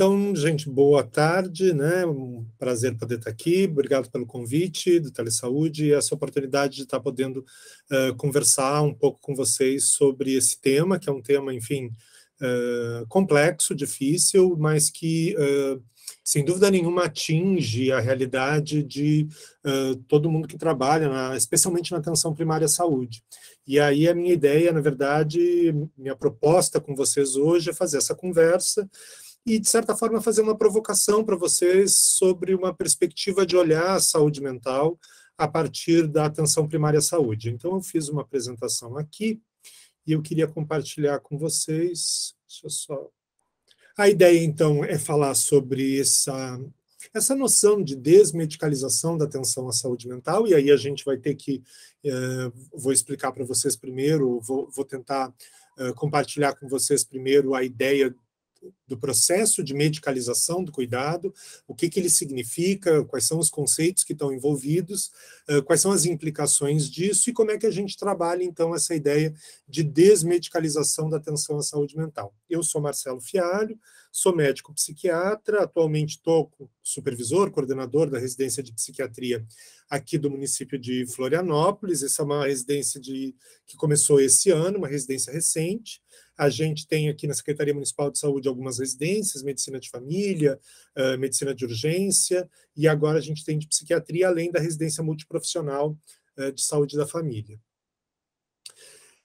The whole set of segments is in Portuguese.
Então, gente, boa tarde, né? Um prazer poder estar aqui. Obrigado pelo convite do Telesaúde e essa oportunidade de estar podendo uh, conversar um pouco com vocês sobre esse tema, que é um tema, enfim, uh, complexo, difícil, mas que uh, sem dúvida nenhuma atinge a realidade de uh, todo mundo que trabalha, na, especialmente na atenção primária à saúde. E aí a minha ideia, na verdade, minha proposta com vocês hoje é fazer essa conversa e, de certa forma, fazer uma provocação para vocês sobre uma perspectiva de olhar a saúde mental a partir da atenção primária à saúde. Então, eu fiz uma apresentação aqui e eu queria compartilhar com vocês. Deixa eu só. A ideia, então, é falar sobre essa, essa noção de desmedicalização da atenção à saúde mental, e aí a gente vai ter que. Eh, vou explicar para vocês primeiro, vou, vou tentar eh, compartilhar com vocês primeiro a ideia do processo de medicalização do cuidado, o que, que ele significa, quais são os conceitos que estão envolvidos, quais são as implicações disso e como é que a gente trabalha, então, essa ideia de desmedicalização da atenção à saúde mental. Eu sou Marcelo Fialho, sou médico psiquiatra, atualmente estou supervisor, coordenador da residência de psiquiatria aqui do município de Florianópolis. Essa é uma residência de, que começou esse ano, uma residência recente. A gente tem aqui na Secretaria Municipal de Saúde algumas residências, medicina de família, uh, medicina de urgência, e agora a gente tem de psiquiatria, além da residência multiprofissional uh, de saúde da família.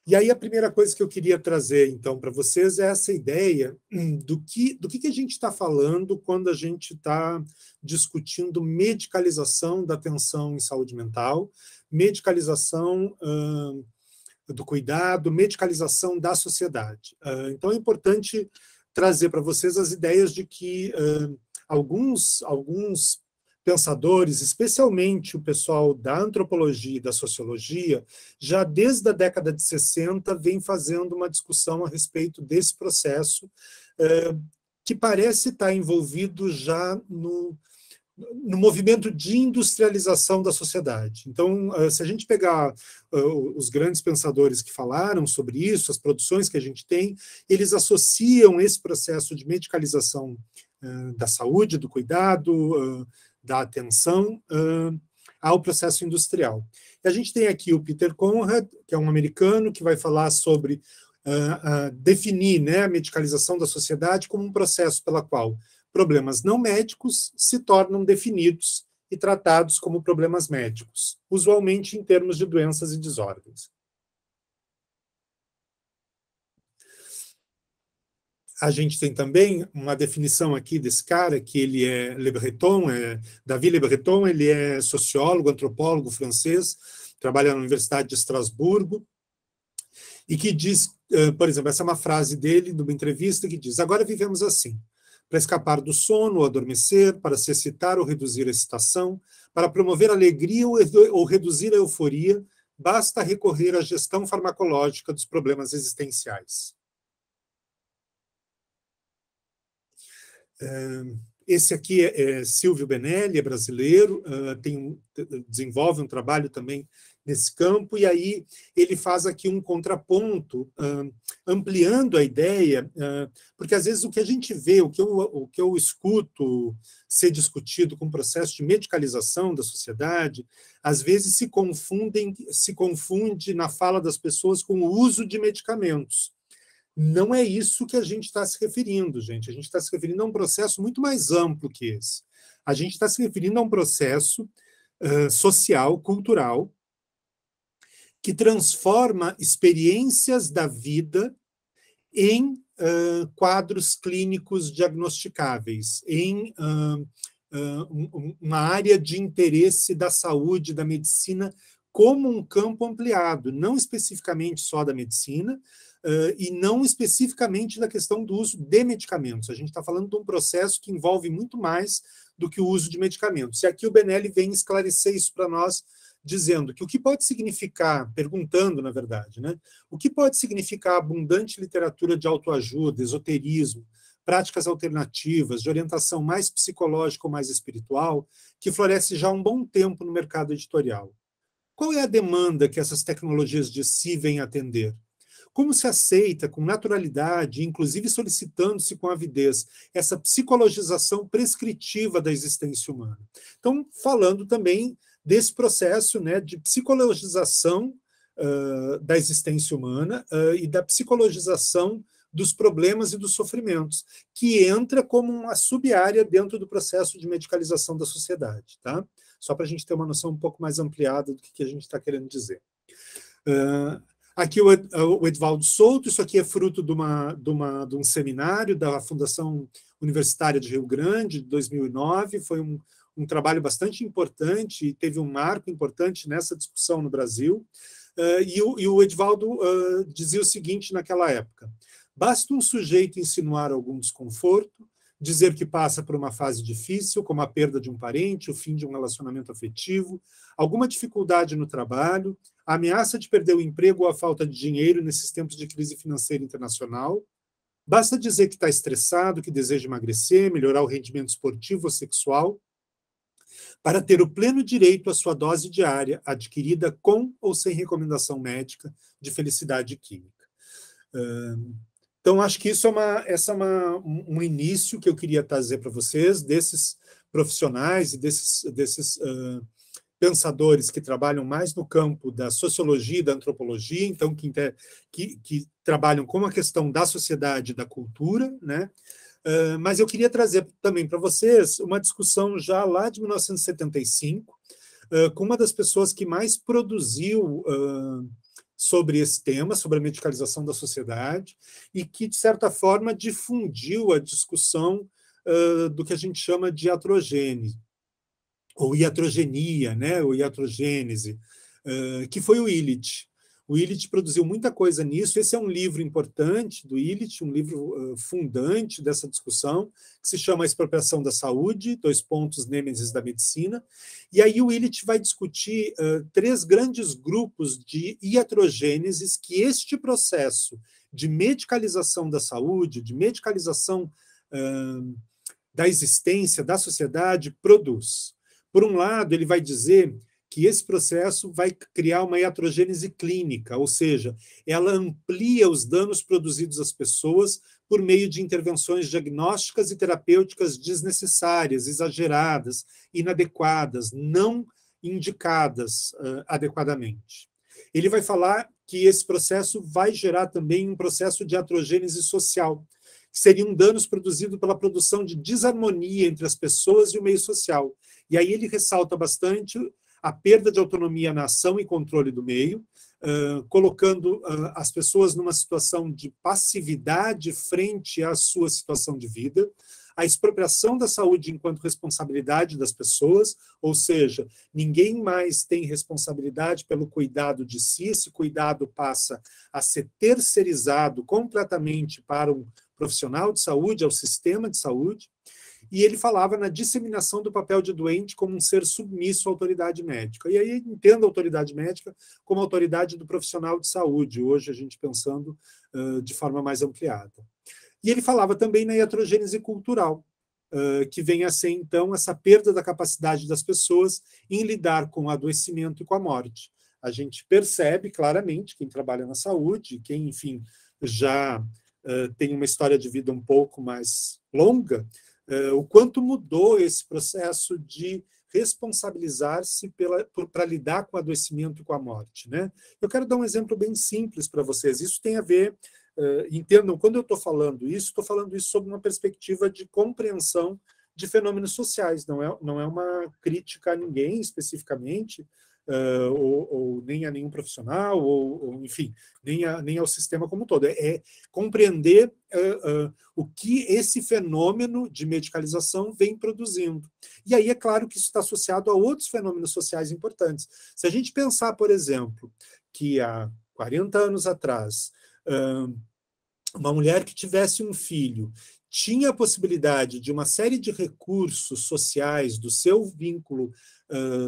E aí a primeira coisa que eu queria trazer então para vocês é essa ideia hum, do que do que, que a gente está falando quando a gente está discutindo medicalização da atenção em saúde mental, medicalização do cuidado, medicalização da sociedade. Ah, então é importante trazer para vocês as ideias de que ah, alguns, alguns pensadores, especialmente o pessoal da antropologia e da sociologia, já desde a década de 60 vem fazendo uma discussão a respeito desse processo, ah, que parece estar envolvido já no, no movimento de industrialização da sociedade. Então, eh, se a gente pegar eh, os grandes pensadores que falaram sobre isso, as produções que a gente tem, eles associam esse processo de medicalização eh, da saúde, do cuidado, da atenção ao processo industrial. E a gente tem aqui o Peter Conrad, que é um americano que vai falar sobre definir né, a medicalização da sociedade como um processo pela qual problemas não médicos se tornam definidos e tratados como problemas médicos, usualmente em termos de doenças e desordens. A gente tem também uma definição aqui desse cara, que ele é Le Breton, é, David Le Breton, ele é sociólogo, antropólogo francês, trabalha na Universidade de Estrasburgo, e que diz, eh, por exemplo, essa é uma frase dele, de uma entrevista, que diz: Agora vivemos assim para escapar do sono ou adormecer, para se excitar ou reduzir a excitação, para promover alegria ou reduzir a euforia, basta recorrer à gestão farmacológica dos problemas existenciais. Eh, esse aqui é, é Silvio Benelli, é brasileiro, ah, tem, desenvolve um trabalho também nesse campo, e aí ele faz aqui um contraponto, ah, ampliando a ideia, ah, porque às vezes o que a gente vê, o que eu, o que eu escuto ser discutido com o processo de medicalização da sociedade, às vezes se, confundem, se confunde na fala das pessoas com o uso de medicamentos. Não é isso que a gente está se referindo, gente. A gente está se referindo a um processo muito mais amplo que esse. A gente está se referindo a um processo uh, social, cultural, que transforma experiências da vida em uh, quadros clínicos diagnosticáveis, em uh, uh, uma área de interesse da saúde, da medicina, como um campo ampliado, não especificamente só da medicina, Uh, e não especificamente da questão do uso de medicamentos. A gente está falando de um processo que envolve muito mais do que o uso de medicamentos. E aqui o Benelli vem esclarecer isso para nós dizendo que o que pode significar, perguntando na verdade, né, o que pode significar abundante literatura de autoajuda, esoterismo, práticas alternativas, de orientação mais psicológica ou mais espiritual, que floresce já há um bom tempo no mercado editorial. Qual é a demanda que essas tecnologias de si vêm atender? Como se aceita com naturalidade, inclusive solicitando-se com avidez, essa psicologização prescritiva da existência humana? Então, falando também desse processo né, de psicologização uh, da existência humana uh, e da psicologização dos problemas e dos sofrimentos, que entra como uma subárea dentro do processo de medicalização da sociedade, tá? Só para a gente ter uma noção um pouco mais ampliada do que, que a gente está querendo dizer. Uh, aqui o, o, Edvaldo Souto, isso aqui é fruto de, uma, de, uma, de um seminário da Fundação Universitária de Rio Grande, de 2009, foi um, um trabalho bastante importante e teve um marco importante nessa discussão no Brasil. Eh, e, o, e o Edvaldo eh, dizia o seguinte naquela época: basta um sujeito insinuar algum desconforto, dizer que passa por uma fase difícil, como a perda de um parente, o fim de um relacionamento afetivo, alguma dificuldade no trabalho, a ameaça de perder o emprego ou a falta de dinheiro nesses tempos de crise financeira internacional. Basta dizer que está estressado, que deseja emagrecer, melhorar o rendimento esportivo ou sexual, para ter o pleno direito à sua dose diária, adquirida com ou sem recomendação médica de felicidade química. Então, acho que isso é, uma, essa é uma, um início que eu queria trazer para vocês, desses profissionais e desses, desses uh, pensadores que trabalham mais no campo da sociologia e da antropologia, então, que, que, que trabalham com a questão da sociedade e da cultura, né? Ah, mas eu queria trazer também para vocês uma discussão já lá de 1975, uh, ah, com uma das pessoas que mais produziu uh, sobre esse tema, sobre a medicalização da sociedade, e que, de certa forma, difundiu a discussão do que a gente chama de iatrogênese, ou iatrogenia, né, ou iatrogênese, que foi o Illich. O Illich produziu muita coisa nisso. Esse é um livro importante do Illich, um livro fundante dessa discussão, que se chama Expropriação da Saúde, dois pontos nêmesis da medicina. E aí o Illich vai discutir uh, três grandes grupos de iatrogênesis que este processo de medicalização da saúde, de medicalização uh, da existência, da sociedade, produz. Por um lado, ele vai dizer que esse processo vai criar uma iatrogênese clínica, ou seja, ela amplia os danos produzidos às pessoas por meio de intervenções diagnósticas e terapêuticas desnecessárias, exageradas, inadequadas, não indicadas uh, adequadamente. Ele vai falar que esse processo vai gerar também um processo de atrogênese social, que seriam danos produzidos pela produção de desarmonia entre as pessoas e o meio social. E aí ele ressalta bastante a perda de autonomia na ação e controle do meio, Uh, colocando uh, as pessoas numa situação de passividade frente à sua situação de vida, a expropriação da saúde enquanto responsabilidade das pessoas, ou seja, ninguém mais tem responsabilidade pelo cuidado de si, esse cuidado passa a ser terceirizado completamente para um profissional de saúde, ao sistema de saúde e ele falava na disseminação do papel de doente como um ser submisso à autoridade médica. E aí entendo a autoridade médica como a autoridade do profissional de saúde, hoje a gente pensando uh, de forma mais ampliada. E ele falava também na iatrogênese cultural, uh, que vem a ser, então, essa perda da capacidade das pessoas em lidar com o adoecimento e com a morte. A gente percebe claramente, quem trabalha na saúde, quem, enfim, já uh, tem uma história de vida um pouco mais longa, é, o quanto mudou esse processo de responsabilizar-se para lidar com o adoecimento e com a morte. Né? Eu quero dar um exemplo bem simples para vocês. Isso tem a ver, uh, entendam, quando eu estou falando isso, estou falando isso sob uma perspectiva de compreensão de fenômenos sociais, não é, não é uma crítica a ninguém especificamente, uh, ou, ou, nem a nenhum profissional, ou, ou, enfim, nem, a, nem ao sistema como um todo. É, é compreender uh, uh, o que esse fenômeno de medicalização vem produzindo. E aí é claro que isso está associado a outros fenômenos sociais importantes. Se a gente pensar, por exemplo, que há 40 anos atrás, uma mulher que tivesse um filho tinha a possibilidade de uma série de recursos sociais do seu vínculo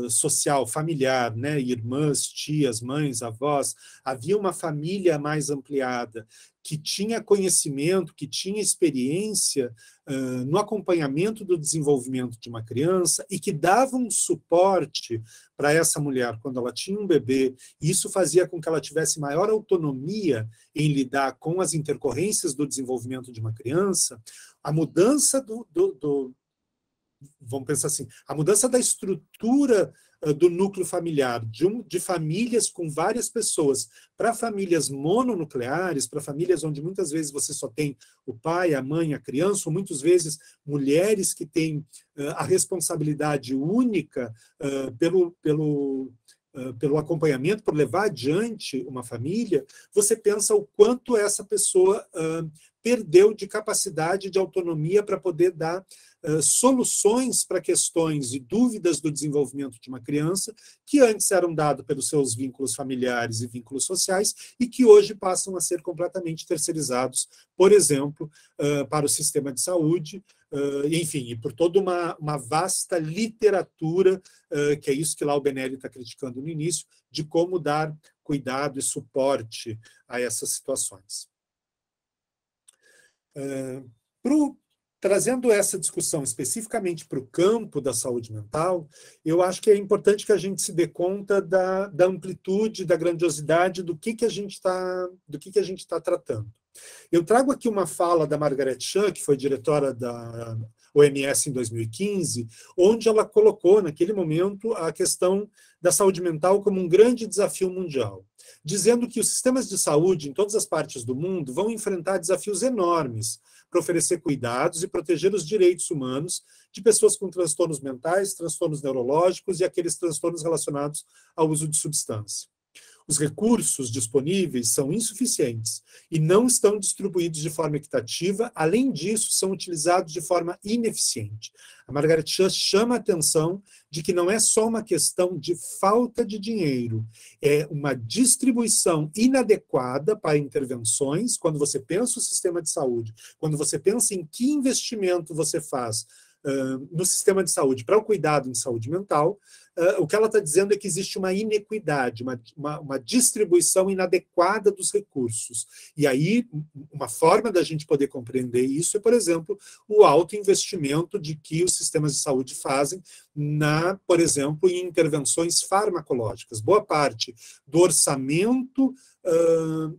social, familiar, né? irmãs, tias, mães, avós, havia uma família mais ampliada que tinha conhecimento, que tinha experiência uh, no acompanhamento do desenvolvimento de uma criança e que dava um suporte para essa mulher quando ela tinha um bebê. Isso fazia com que ela tivesse maior autonomia em lidar com as intercorrências do desenvolvimento de uma criança. A mudança do, do, do vamos pensar assim, a mudança da estrutura do núcleo familiar, de, um, de famílias com várias pessoas, para famílias mononucleares, para famílias onde muitas vezes você só tem o pai, a mãe, a criança, ou muitas vezes mulheres que têm uh, a responsabilidade única uh, pelo, pelo, uh, pelo acompanhamento, por levar adiante uma família, você pensa o quanto essa pessoa perdeu de capacidade de autonomia para poder dar eh, soluções para questões e dúvidas do desenvolvimento de uma criança que antes eram dados pelos seus vínculos familiares e vínculos sociais e que hoje passam a ser completamente terceirizados, por exemplo, eh, para o sistema de saúde, eh, enfim, e por toda uma, uma vasta literatura, que é isso que lá o Benelli está criticando no início, de como dar cuidado e suporte a essas situações. Uh, Trazendo essa discussão especificamente para o campo da saúde mental, eu acho que é importante que a gente se dê conta da, da amplitude, da grandiosidade do que, que a gente está do que, que a gente está tratando. Eu trago aqui uma fala da Margaret Chan, que foi diretora da OMS em 2015, onde ela colocou naquele momento a questão da saúde mental como um grande desafio mundial, dizendo que os sistemas de saúde em todas as partes do mundo vão enfrentar desafios enormes para oferecer cuidados e proteger os direitos humanos de pessoas com transtornos mentais, transtornos neurológicos e aqueles transtornos relacionados ao uso de substância os recursos disponíveis são insuficientes e não estão distribuídos de forma equitativa, além disso, são utilizados de forma ineficiente. A Margaret Chan chama a atenção de que não é só uma questão de falta de dinheiro, é uma distribuição inadequada para intervenções, quando você pensa o sistema de saúde, quando você pensa em que investimento você faz uh, no sistema de saúde para o cuidado em saúde mental, Uh, o que ela está dizendo é que existe uma inequidade, uma, uma, uma, distribuição inadequada dos recursos. E aí, uma forma da gente poder compreender isso é, por exemplo, o alto investimento de que os sistemas de saúde fazem na, por exemplo, em intervenções farmacológicas. Boa parte do orçamento Uh, uh,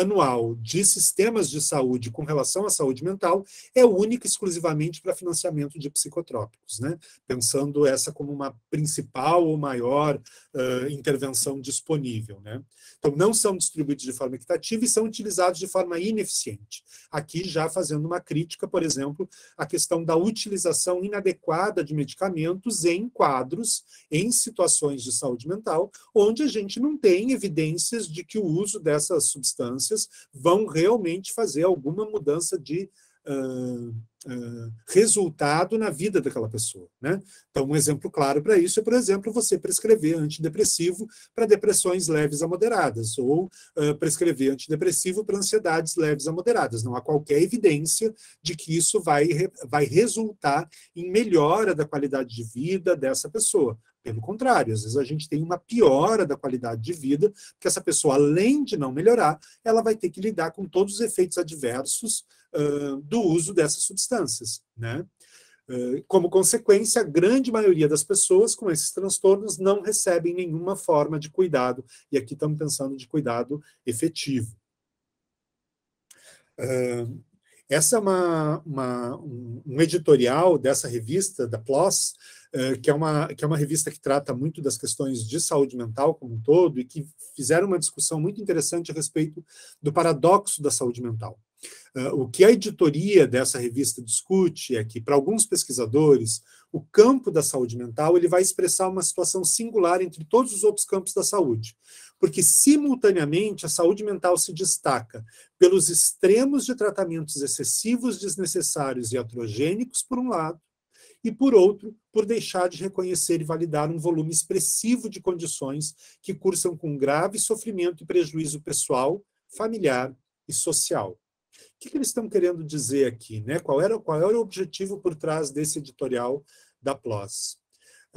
anual de sistemas de saúde com relação à saúde mental é única exclusivamente para financiamento de psicotrópicos, né? Pensando essa como uma principal principal ou maior uh, intervenção disponível. Né? Então, não são distribuídos de forma equitativa e são utilizados de forma ineficiente. Aqui, já fazendo uma crítica, por exemplo, à questão da utilização inadequada de medicamentos em quadros, em situações de saúde mental, onde a gente não tem evidências de que o uso dessas substâncias vão realmente fazer alguma mudança de. Uh, resultado na vida daquela pessoa. Né? Então, um exemplo claro para isso é, por exemplo, você prescrever antidepressivo para depressões leves a moderadas, ou uh, prescrever antidepressivo para ansiedades leves a moderadas. Não há qualquer evidência de que isso vai, vai resultar em melhora da qualidade de vida dessa pessoa. Pelo contrário, às vezes a gente tem uma piora da qualidade de vida, porque essa pessoa, além de não melhorar, ela vai ter que lidar com todos os efeitos adversos do uso dessas substâncias, né? como consequência, a grande maioria das pessoas com esses transtornos não recebem nenhuma forma de cuidado, e aqui estamos pensando de cuidado efetivo. essa é uma, uma, um editorial dessa revista, da PLOS, que é, uma, que é uma revista que trata muito das questões de saúde mental como um todo e que fizeram uma discussão muito interessante a respeito do paradoxo da saúde mental. Ah, o que a editoria dessa revista discute é que, para alguns pesquisadores, o campo da saúde mental ele vai expressar uma situação singular entre todos os outros campos da saúde, porque simultaneamente a saúde mental se destaca pelos extremos de tratamentos excessivos, desnecessários e atrogênicos, por um lado, e, por outro, por deixar de reconhecer e validar um volume expressivo de condições que cursam com grave sofrimento e prejuízo pessoal, familiar e social. O que, que eles estão querendo dizer aqui? Né? Qual, era, qual era o objetivo por trás desse editorial da PLOS?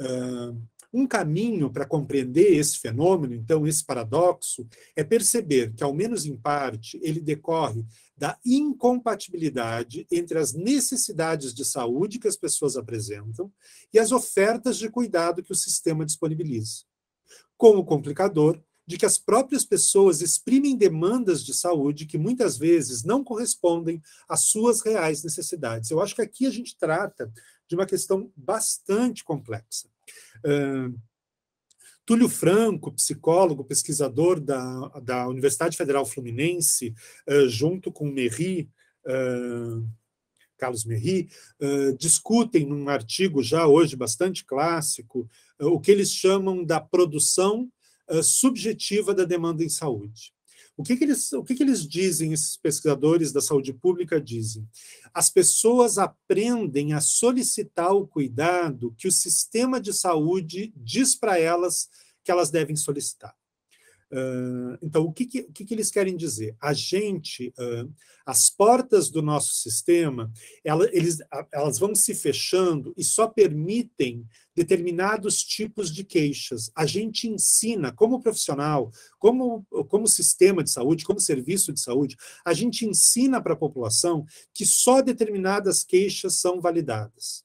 Uh, ah, um caminho para compreender esse fenômeno, então, esse paradoxo, é perceber que, ao menos em parte, ele decorre da incompatibilidade entre as necessidades de saúde que as pessoas apresentam e as ofertas de cuidado que o sistema disponibiliza. Como complicador, de que as próprias pessoas exprimem demandas de saúde que muitas vezes não correspondem às suas reais necessidades. Eu acho que aqui a gente trata de uma questão bastante complexa. Uh, Túlio Franco, psicólogo, pesquisador da, da Universidade Federal Fluminense, uh, junto com Merri, uh, Carlos Merri, uh, discutem num artigo já hoje bastante clássico o que eles chamam da produção eh, subjetiva da demanda em saúde. O que, que eles, o que, que eles dizem, esses pesquisadores da saúde pública dizem? As pessoas aprendem a solicitar o cuidado que o sistema de saúde diz para elas que elas devem solicitar então, o que, que, o que, que, eles querem dizer? A gente, uh, as portas do nosso sistema, ela, eles, elas vão se fechando e só permitem determinados tipos de queixas. A gente ensina, como profissional, como, como sistema de saúde, como serviço de saúde, a gente ensina para a população que só determinadas queixas são validadas.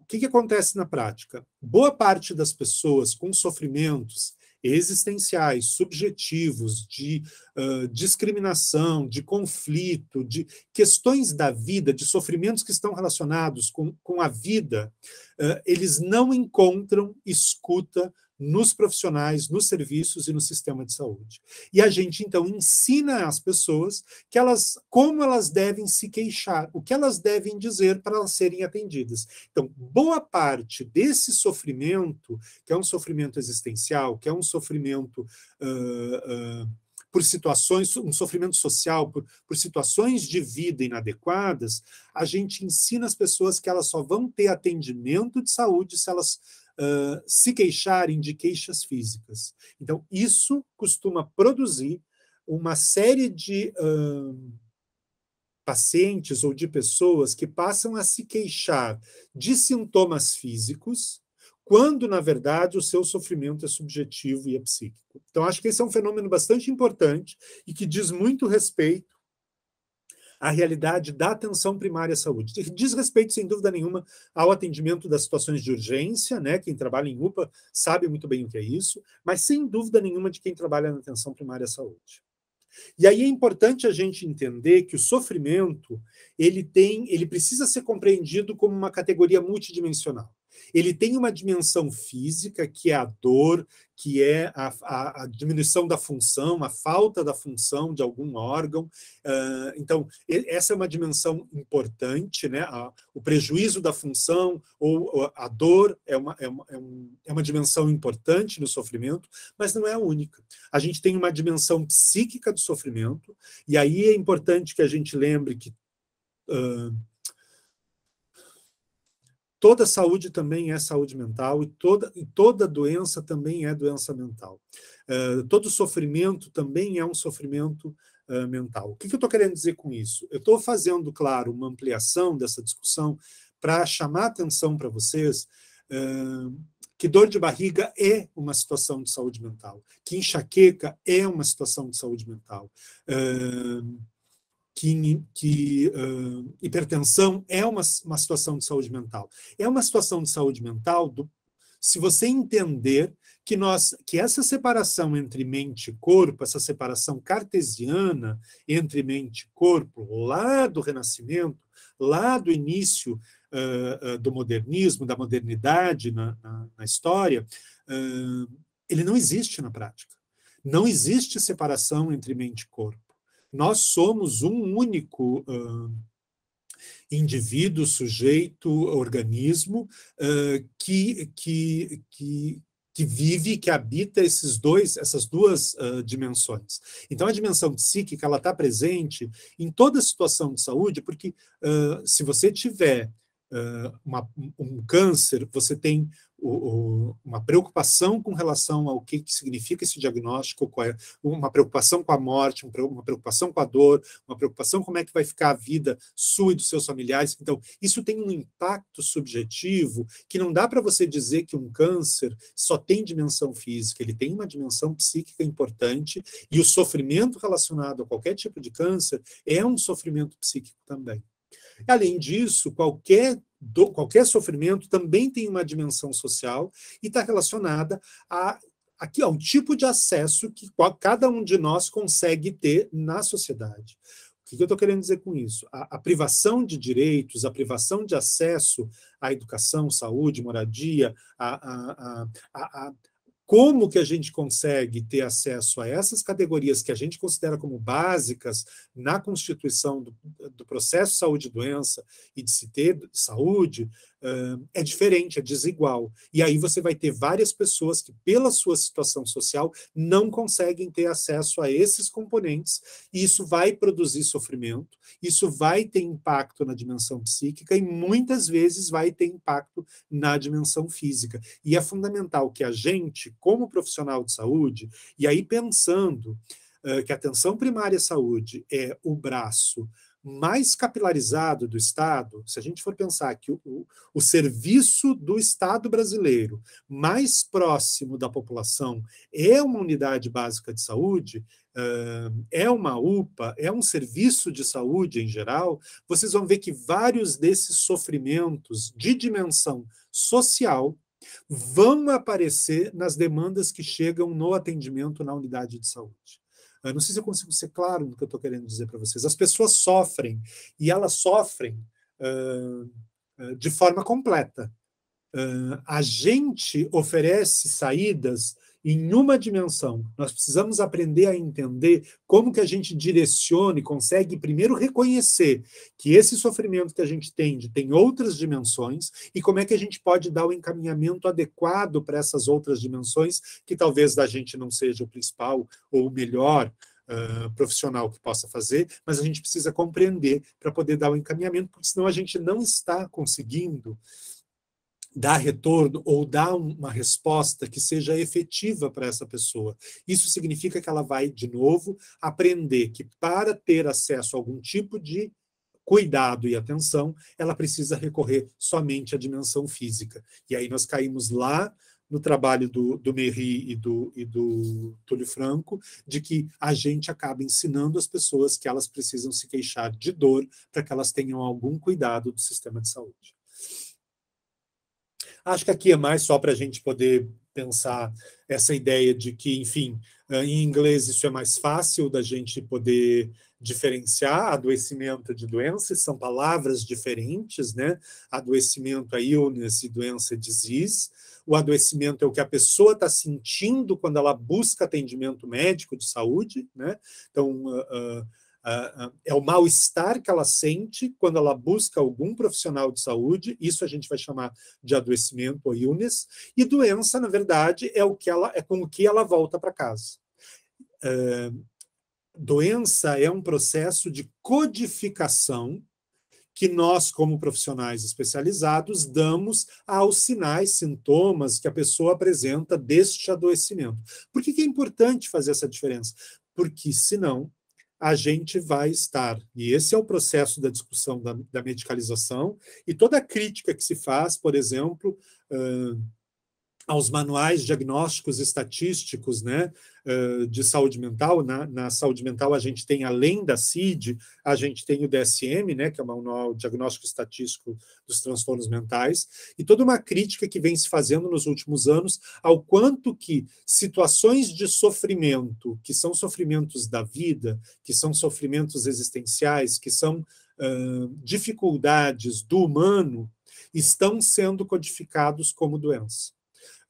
O que, que acontece na prática? Boa parte das pessoas com sofrimentos existenciais, subjetivos, de uh, discriminação, de conflito, de questões da vida, de sofrimentos que estão relacionados com, com a vida, uh, eles não encontram escuta nos profissionais, nos serviços e no sistema de saúde. E a gente então ensina as pessoas que elas como elas devem se queixar, o que elas devem dizer para elas serem atendidas. Então, boa parte desse sofrimento, que é um sofrimento existencial, que é um sofrimento uh, uh, por situações, um sofrimento social, por, por situações de vida inadequadas, a gente ensina as pessoas que elas só vão ter atendimento de saúde se elas se queixarem de queixas físicas. Então, isso costuma produzir uma série de uh, pacientes ou de pessoas que passam a se queixar de sintomas físicos, quando, na verdade, o seu sofrimento é subjetivo e é psíquico. Então, acho que esse é um fenômeno bastante importante e que diz muito respeito a realidade da atenção primária à saúde. Diz respeito, sem dúvida nenhuma, ao atendimento das situações de urgência, né? Quem trabalha em UPA sabe muito bem o que é isso, mas sem dúvida nenhuma de quem trabalha na atenção primária à saúde. E aí é importante a gente entender que o sofrimento ele tem, ele precisa ser compreendido como uma categoria multidimensional. Ele tem uma dimensão física, que é a dor, que é a, a, a diminuição da função, a falta da função de algum órgão. Uh, então, essa é uma dimensão importante, né? A, o prejuízo da função ou, ou a dor é uma, é, uma, é, um, é uma dimensão importante no sofrimento, mas não é a única. A gente tem uma dimensão psíquica do sofrimento, e aí é importante que a gente lembre que Uh, toda saúde também é saúde mental e toda, e toda doença também é doença mental. Uh, todo sofrimento também é um sofrimento uh, mental. O que, que eu estou querendo dizer com isso? Eu estou fazendo, claro, uma ampliação dessa discussão para chamar atenção para vocês uh, que dor de barriga é uma situação de saúde mental, que enxaqueca é uma situação de saúde mental. Uh, que, que uh, hipertensão é uma, uma situação de saúde mental. É uma situação de saúde mental do, se você entender que nós que essa separação entre mente e corpo, essa separação cartesiana entre mente e corpo, lá do Renascimento, lá do início uh, uh, do modernismo, da modernidade na, na, na história, uh, ele não existe na prática. Não existe separação entre mente e corpo. Nós somos um único uh, indivíduo, sujeito, organismo uh, que, que, que, que vive, que habita esses dois, essas duas uh, dimensões. Então, a dimensão psíquica ela está presente em toda situação de saúde, porque uh, se você tiver uh, uma, um câncer, você tem o, o, uma preocupação com relação ao que, que significa esse diagnóstico, é, uma preocupação com a morte, uma preocupação com a dor, uma preocupação com como é que vai ficar a vida sua e dos seus familiares. Então, isso tem um impacto subjetivo que não dá para você dizer que um câncer só tem dimensão física, ele tem uma dimensão psíquica importante e o sofrimento relacionado a qualquer tipo de câncer é um sofrimento psíquico também. Além disso, qualquer do, qualquer sofrimento também tem uma dimensão social e está relacionada a aqui ao tipo de acesso que cada um de nós consegue ter na sociedade. O que eu estou querendo dizer com isso? A, a, privação de direitos, a privação de acesso à educação, saúde, moradia, a, a, como que a gente consegue ter acesso a essas categorias que a gente considera como básicas na constituição do, do processo saúde-doença e de se ter saúde, é diferente, é desigual. E aí você vai ter várias pessoas que, pela sua situação social, não conseguem ter acesso a esses componentes, e isso vai produzir sofrimento, isso vai ter impacto na dimensão psíquica e muitas vezes vai ter impacto na dimensão física. E é fundamental que a gente, como profissional de saúde, e aí pensando uh, que a atenção primária à saúde é o braço mais capilarizado do Estado, se a gente for pensar que o, o, o serviço do Estado brasileiro mais próximo da população é uma unidade básica de saúde, é uma UPA, é um serviço de saúde em geral, vocês vão ver que vários desses sofrimentos de dimensão social vão aparecer nas demandas que chegam no atendimento na unidade de saúde. Eu ah, não sei se eu consigo ser claro no que eu estou querendo dizer para vocês. As pessoas sofrem e elas sofrem uh, de forma completa. Uh, a gente oferece saídas em uma dimensão. Nós precisamos aprender a entender como que a gente direciona e consegue primeiro reconhecer que esse sofrimento que a gente tem tem outras dimensões e como é que a gente pode dar o um encaminhamento adequado para essas outras dimensões que talvez da gente não seja o principal ou o melhor Uh, profissional que possa fazer, mas a gente precisa compreender para poder dar o um encaminhamento, porque senão a gente não está conseguindo dar retorno ou dar uma resposta que seja efetiva para essa pessoa. Isso significa que ela vai, de novo, aprender que para ter acesso a algum tipo de cuidado e atenção, ela precisa recorrer somente à dimensão física. E aí nós caímos lá no trabalho do, do Merri e do, e do Túlio Franco, de que a gente acaba ensinando as pessoas que elas precisam se queixar de dor para que elas tenham algum cuidado do sistema de saúde. Acho que aqui é mais só para a gente poder pensar essa ideia de que, enfim, em inglês isso é mais fácil da gente poder diferenciar adoecimento de doenças, são palavras diferentes, né? Adoecimento é illness e doença é disease. O adoecimento é o que a pessoa está sentindo quando ela busca atendimento médico de saúde, né? Então, uh, uh, ah, ah, é o mal-estar que ela sente quando ela busca algum profissional de saúde, isso a gente vai chamar de adoecimento ou illness, e doença, na verdade, é o que ela é com o que ela volta para casa. É, doença é um processo de codificação que nós, como profissionais especializados, damos aos sinais, sintomas que a pessoa apresenta deste adoecimento. Por que, que é importante fazer essa diferença? Porque, senão, a gente vai estar. E esse é o processo da discussão da, da medicalização e toda a crítica que se faz, por exemplo, uh, aos manuais diagnósticos estatísticos né, de saúde mental. Na, na, saúde mental, a gente tem, além da CID, a gente tem o DSM, né, que é o manual diagnóstico estatístico dos transtornos mentais, e toda uma crítica que vem se fazendo nos últimos anos ao quanto que situações de sofrimento, que são sofrimentos da vida, que são sofrimentos existenciais, que são uh, dificuldades do humano, estão sendo codificados como doença.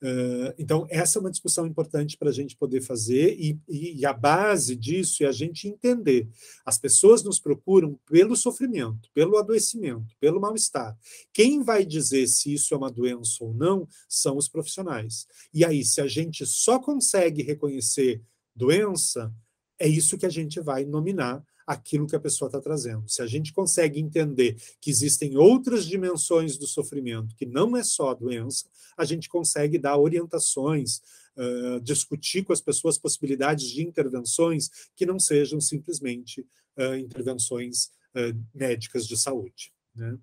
Ah, então, essa é uma discussão importante para a gente poder fazer, e, e, e, a base disso é a gente entender. As pessoas nos procuram pelo sofrimento, pelo adoecimento, pelo mal-estar. Quem vai dizer se isso é uma doença ou não são os profissionais. E aí, se a gente só consegue reconhecer doença, é isso que a gente vai nominar aquilo que a pessoa está trazendo. Se a gente consegue entender que existem outras dimensões do sofrimento, que não é só a doença, a gente consegue dar orientações, uh, discutir com as pessoas possibilidades de intervenções que não sejam simplesmente uh, intervenções uh, médicas de saúde. Né?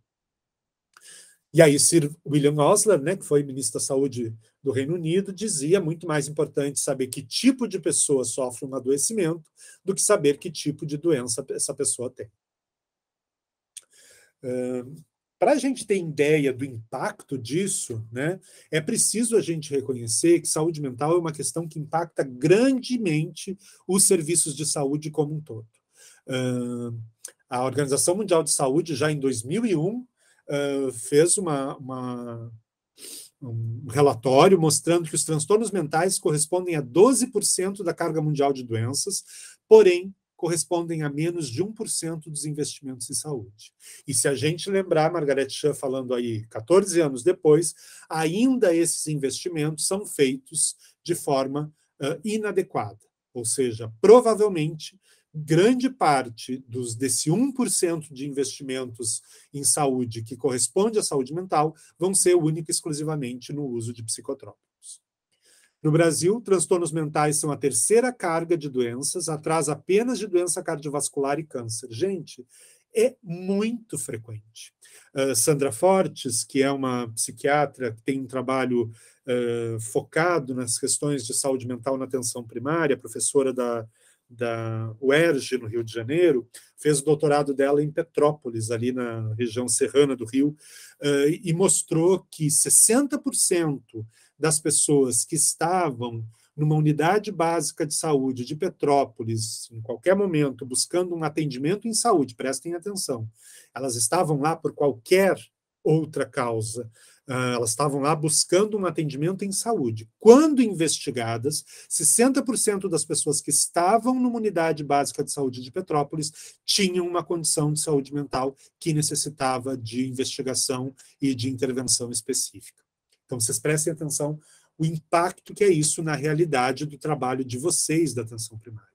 E aí Sir William Osler, né, que foi ministro da Saúde do Reino Unido, dizia muito mais importante saber que tipo de pessoa sofre um adoecimento do que saber que tipo de doença essa pessoa tem. Uh, Para a gente ter ideia do impacto disso, né, é preciso a gente reconhecer que saúde mental é uma questão que impacta grandemente os serviços de saúde como um todo. Uh, a Organização Mundial de Saúde, já em 2001, fez uma, uma, um relatório mostrando que os transtornos mentais correspondem a 12% da carga mundial de doenças, porém correspondem a menos de 1% dos investimentos em saúde. E se a gente lembrar, Margaret Chan falando aí 14 anos depois, ainda esses investimentos são feitos de forma uh, inadequada. Ou seja, provavelmente grande parte dos, desse 1% de investimentos em saúde que corresponde à saúde mental vão ser única e exclusivamente no uso de psicotrópicos. No Brasil, transtornos mentais são a terceira carga de doenças, atrás apenas de doença cardiovascular e câncer. Gente, é muito frequente. Uh, Sandra Fortes, que é uma psiquiatra que tem um trabalho uh, focado nas questões de saúde mental na atenção primária, professora da da UERJ, no Rio de Janeiro, fez o doutorado dela em Petrópolis, ali na região serrana do Rio, eh, e mostrou que 60% das pessoas que estavam numa unidade básica de saúde de Petrópolis, em qualquer momento, buscando um atendimento em saúde, prestem atenção, elas estavam lá por qualquer outra causa. Ah, elas estavam lá buscando um atendimento em saúde. Quando investigadas, 60% das pessoas que estavam numa unidade básica de saúde de Petrópolis tinham uma condição de saúde mental que necessitava de investigação e de intervenção específica. Então, vocês prestem atenção o impacto que é isso na realidade do trabalho de vocês da atenção primária.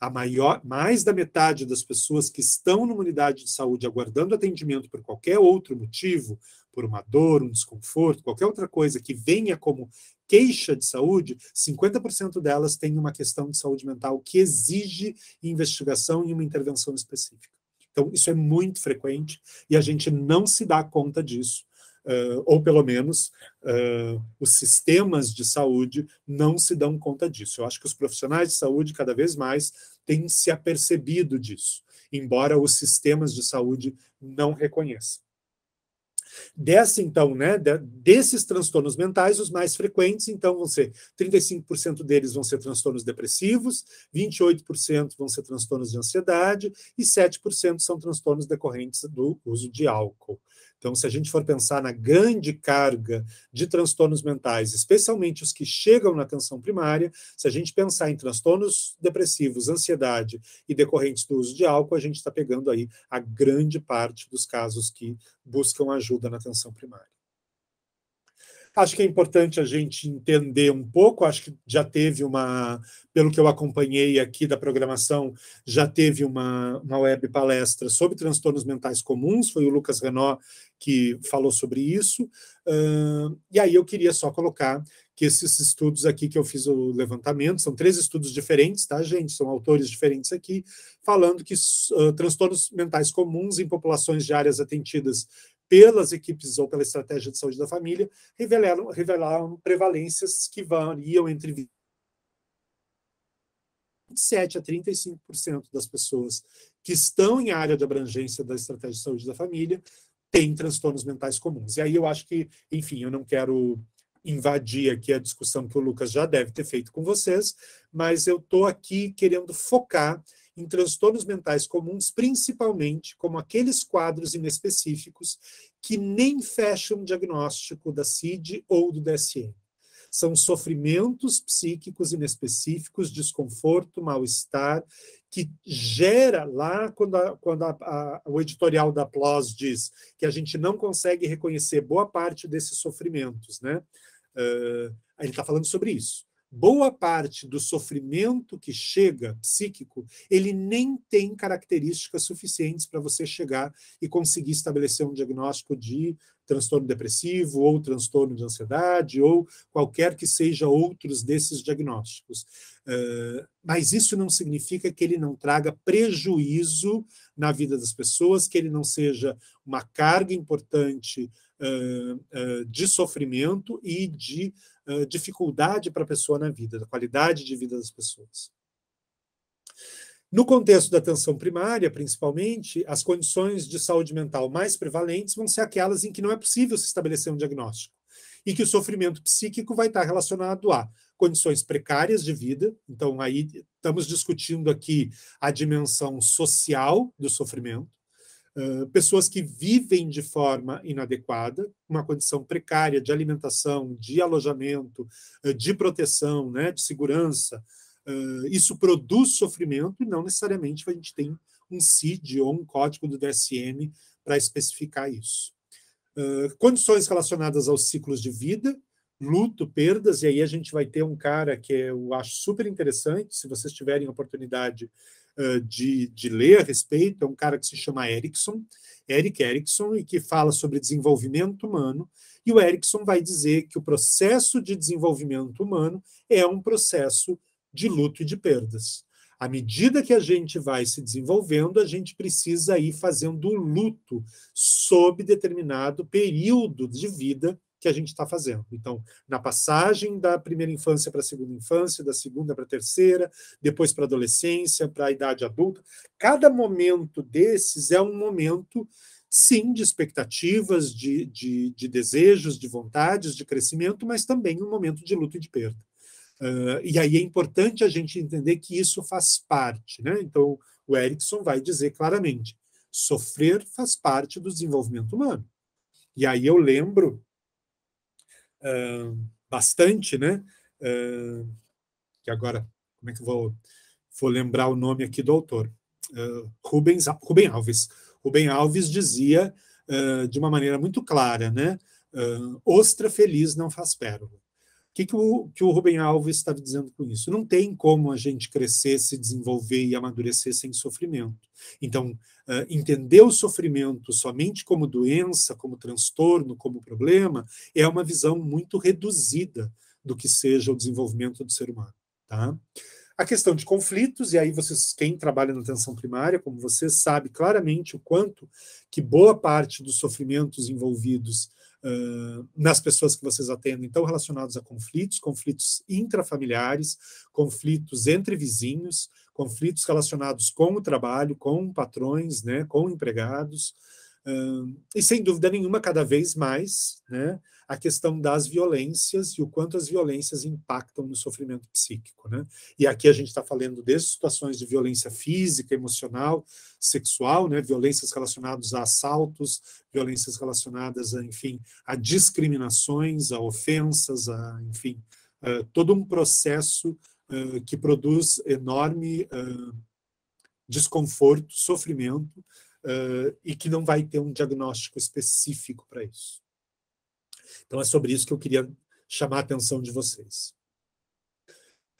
A maior, mais da metade das pessoas que estão numa unidade de saúde aguardando atendimento por qualquer outro motivo, por uma dor, um desconforto, qualquer outra coisa que venha como queixa de saúde, 50% delas têm uma questão de saúde mental que exige investigação e uma intervenção específica. Então, isso é muito frequente e a gente não se dá conta disso ou pelo menos uh, os sistemas de saúde não se dão conta disso. Eu acho que os profissionais de saúde, cada vez mais, têm se apercebido disso, embora os sistemas de saúde não reconheçam. Dessa, então, né, desses transtornos mentais, os mais frequentes, então, vão ser 35% deles vão ser transtornos depressivos, 28% vão ser transtornos de ansiedade e 7% são transtornos decorrentes do uso de álcool. Então, se a gente for pensar na grande carga de transtornos mentais, especialmente os que chegam na atenção primária, se a gente pensar em transtornos depressivos, ansiedade e decorrentes do uso de álcool, a gente está pegando aí a grande parte dos casos que buscam ajuda na atenção primária. Acho que é importante a gente entender um pouco. Acho que já teve uma, pelo que eu acompanhei aqui da programação, já teve uma, uma web palestra sobre transtornos mentais comuns. Foi o Lucas Renault que falou sobre isso. Uh, e aí eu queria só colocar que esses estudos aqui que eu fiz o levantamento, são três estudos diferentes, tá, gente? São autores diferentes aqui, falando que uh, transtornos mentais comuns em populações de áreas atendidas pelas equipes ou pela estratégia de saúde da família, revelaram, revelaram prevalências que variam entre 27 a 35% das pessoas que estão em área de abrangência da estratégia de saúde da família têm transtornos mentais comuns. E aí eu acho que, enfim, eu não quero invadir aqui a discussão que o Lucas já deve ter feito com vocês, mas eu estou aqui querendo focar em transtornos mentais comuns, principalmente como aqueles quadros inespecíficos que nem fecham o diagnóstico da CID ou do DSM. São sofrimentos psíquicos inespecíficos, desconforto, mal-estar, que gera lá quando, a, quando a, a, o editorial da PLOS diz que a gente não consegue reconhecer boa parte desses sofrimentos, né? Uh, ele está falando sobre isso boa parte do sofrimento que chega psíquico, ele nem tem características suficientes para você chegar e conseguir estabelecer um diagnóstico de transtorno depressivo ou transtorno de ansiedade ou qualquer que seja outros desses diagnósticos. Uh, mas isso não significa que ele não traga prejuízo na vida das pessoas, que ele não seja uma carga importante eh, eh, de sofrimento e de eh, dificuldade para a pessoa na vida, da qualidade de vida das pessoas. No contexto da atenção primária, principalmente, as condições de saúde mental mais prevalentes vão ser aquelas em que não é possível se estabelecer um diagnóstico e que o sofrimento psíquico vai estar relacionado a condições precárias de vida. Então, aí estamos discutindo aqui a dimensão social do sofrimento, pessoas que vivem de forma inadequada, uma condição precária de alimentação, de alojamento, de proteção, né, de segurança. Uh, isso produz sofrimento e não necessariamente a gente tem um CID ou um código do DSM para especificar isso. condições relacionadas aos ciclos de vida, luto, perdas, e aí a gente vai ter um cara que eu acho super interessante, se vocês tiverem oportunidade, eh, de, de ler a respeito é um cara que se chama Erickson, Eric Erickson, e que fala sobre desenvolvimento humano. E o Erickson vai dizer que o processo de desenvolvimento humano é um processo de luto e de perdas. À medida que a gente vai se desenvolvendo, a gente precisa ir fazendo luto sob determinado período de vida que a gente está fazendo. Então, na passagem da primeira infância para a segunda infância, da segunda para a terceira, depois para a adolescência, para a idade adulta, cada momento desses é um momento, sim, de expectativas, de, de, de desejos, de vontades, de crescimento, mas também um momento de luta e de perda. Uh, e aí é importante a gente entender que isso faz parte. Né? Então, o Erickson vai dizer claramente: sofrer faz parte do desenvolvimento humano. E aí eu lembro ah, bastante, né? Uh, que agora, como é que eu vou, vou lembrar o nome aqui do autor? Uh, Rubens, Rubem Alves. Rubem Alves dizia de uma maneira muito clara, né? ostra feliz não faz pérola que, que, o, que o Rubem Alves estava dizendo com isso? Não tem como a gente crescer, se desenvolver e amadurecer sem sofrimento. Então, uh, entender o sofrimento somente como doença, como transtorno, como problema, é uma visão muito reduzida do que seja o desenvolvimento do ser humano. Tá? A questão de conflitos, e aí vocês, quem trabalha na atenção primária, como vocês, sabe claramente o quanto que boa parte dos sofrimentos envolvidos nas pessoas que vocês atendem estão relacionados a conflitos, conflitos intrafamiliares, conflitos entre vizinhos, conflitos relacionados com o trabalho, com patrões, né, com empregados. Uh, e sem dúvida nenhuma, cada vez mais, né, a questão das violências e o quanto as violências impactam no sofrimento psíquico. Né? E aqui a gente está falando dessas situações de violência física, emocional, sexual, né? violências relacionadas a assaltos, violências relacionadas a, enfim, a discriminações, a ofensas, a, enfim, todo um processo uh, que produz enorme uh, desconforto, sofrimento, uh, e que não vai ter um diagnóstico específico para isso. Então é sobre isso que eu queria chamar a atenção de vocês.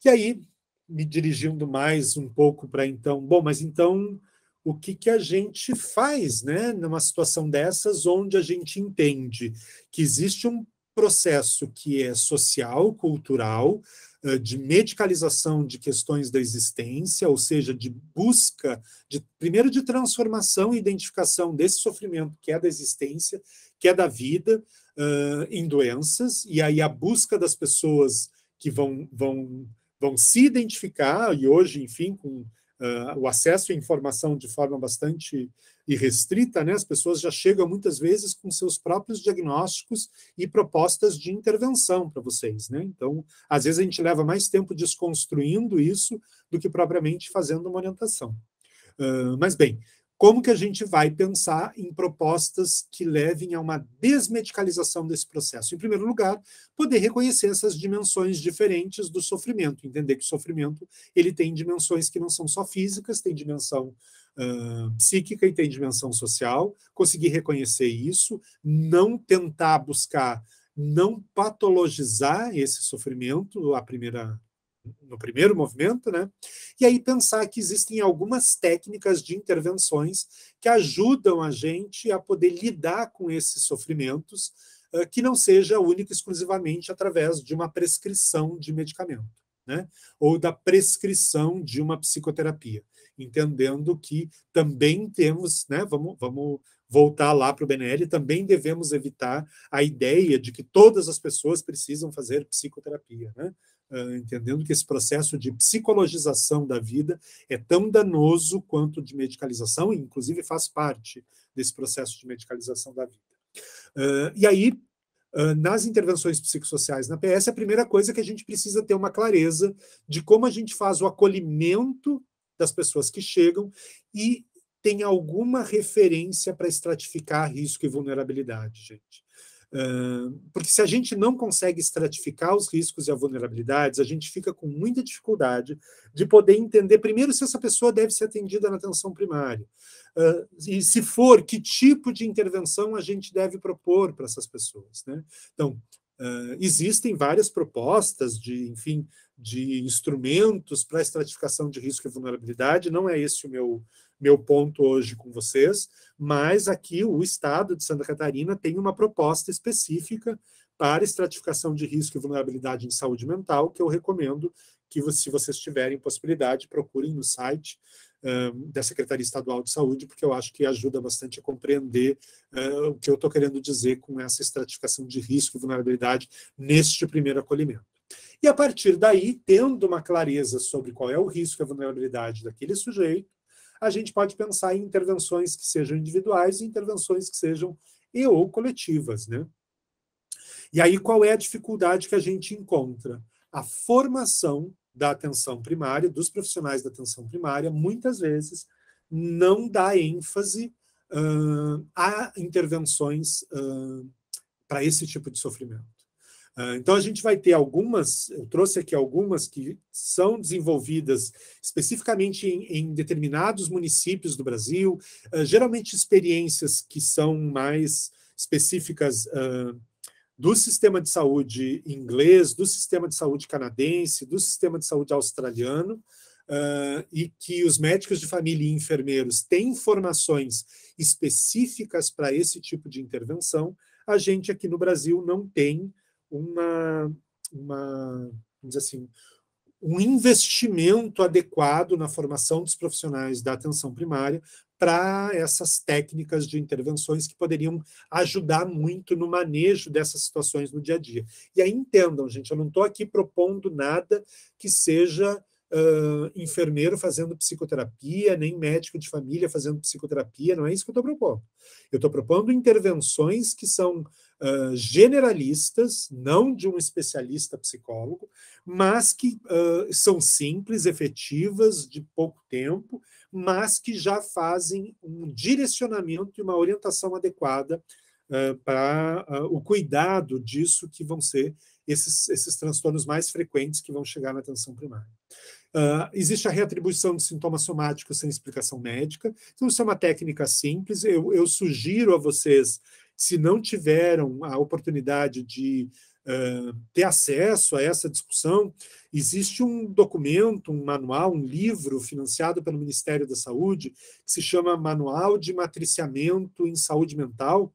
E aí, me dirigindo mais um pouco para então, bom, mas então o que, que a gente faz né, numa situação dessas onde a gente entende que existe um processo que é social, cultural, eh, de medicalização de questões da existência, ou seja, de busca, de, primeiro de transformação e identificação desse sofrimento que é da existência, que é da vida, uh, em doenças, e aí a busca das pessoas que vão, vão, vão se identificar, e hoje, enfim, com uh, o acesso à informação de forma bastante irrestrita, né, as pessoas já chegam muitas vezes com seus próprios diagnósticos e propostas de intervenção para vocês. Né? Então, às vezes a gente leva mais tempo desconstruindo isso do que propriamente fazendo uma orientação. Uh, mas bem, como que a gente vai pensar em propostas que levem a uma desmedicalização desse processo? Em primeiro lugar, poder reconhecer essas dimensões diferentes do sofrimento, entender que o sofrimento ele tem dimensões que não são só físicas, tem dimensão uh, psíquica e tem dimensão social. Conseguir reconhecer isso, não tentar buscar, não patologizar esse sofrimento, a primeira no primeiro movimento, né? E aí pensar que existem algumas técnicas de intervenções que ajudam a gente a poder lidar com esses sofrimentos, que não seja única e exclusivamente através de uma prescrição de medicamento, né? Ou da prescrição de uma psicoterapia, entendendo que também temos, né? Vamos, vamos voltar lá para o BNL, também devemos evitar a ideia de que todas as pessoas precisam fazer psicoterapia, né? entendendo que esse processo de psicologização da vida é tão danoso quanto de medicalização, e inclusive faz parte desse processo de medicalização da vida. e aí, nas intervenções psicossociais na PS, a primeira coisa é que a gente precisa ter uma clareza de como a gente faz o acolhimento das pessoas que chegam e tem alguma referência para estratificar risco e vulnerabilidade, gente. Porque se a gente não consegue estratificar os riscos e as vulnerabilidades, a gente fica com muita dificuldade de poder entender, primeiro, se essa pessoa deve ser atendida na atenção primária. e se for, que tipo de intervenção a gente deve propor para essas pessoas. Né? Então, Uh, existem várias propostas de, enfim, de instrumentos para estratificação de risco e vulnerabilidade. Não é esse o meu, meu ponto hoje com vocês, mas aqui o Estado de Santa Catarina tem uma proposta específica para estratificação de risco e vulnerabilidade em saúde mental, que eu recomendo que, se vocês tiverem possibilidade, procurem no site um, da Secretaria Estadual de Saúde, porque eu acho que ajuda bastante a compreender uh, o que eu estou querendo dizer com essa estratificação de risco e vulnerabilidade neste primeiro acolhimento. E a partir daí, tendo uma clareza sobre qual é o risco e a vulnerabilidade daquele sujeito, a gente pode pensar em intervenções que sejam individuais e intervenções que sejam e ou coletivas, né? E aí qual é a dificuldade que a gente encontra? A formação da atenção primária, dos profissionais da atenção primária, muitas vezes não dá ênfase uh, a intervenções uh, para esse tipo de sofrimento. Ah, então, a gente vai ter algumas, eu trouxe aqui algumas que são desenvolvidas especificamente em, em determinados municípios do Brasil, uh, geralmente experiências que são mais específicas uh, do sistema de saúde inglês, do sistema de saúde canadense, do sistema de saúde australiano, uh, e que os médicos de família e enfermeiros têm informações específicas para esse tipo de intervenção, a gente aqui no Brasil não tem uma, uma vamos assim, um investimento adequado na formação dos profissionais da atenção primária para essas técnicas de intervenções que poderiam ajudar muito no manejo dessas situações no dia a dia. E aí entendam, gente, eu não estou aqui propondo nada que seja Uh, enfermeiro fazendo psicoterapia, nem médico de família fazendo psicoterapia, não é isso que eu estou propondo. Eu estou propondo intervenções que são uh, generalistas, não de um especialista psicólogo, mas que uh, são simples, efetivas, de pouco tempo, mas que já fazem um direcionamento e uma orientação adequada uh, para o cuidado disso que vão ser esses, esses transtornos mais frequentes que vão chegar na atenção primária. Uh, existe a reatribuição de sintomas somáticos sem explicação médica. Então, isso é uma técnica simples. Eu, eu sugiro a vocês se não tiveram a oportunidade de uh, ter acesso a essa discussão, existe um documento, um manual, um livro financiado pelo Ministério da Saúde, que se chama Manual de Matriciamento em Saúde Mental,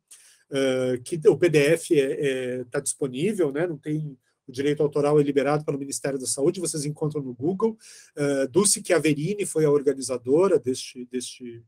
uh, que o PDF está é, é, tá disponível, né? não tem o direito autoral é liberado pelo Ministério da Saúde, vocês encontram no Google. Uh, Dulce Chiaverini foi a organizadora deste, deste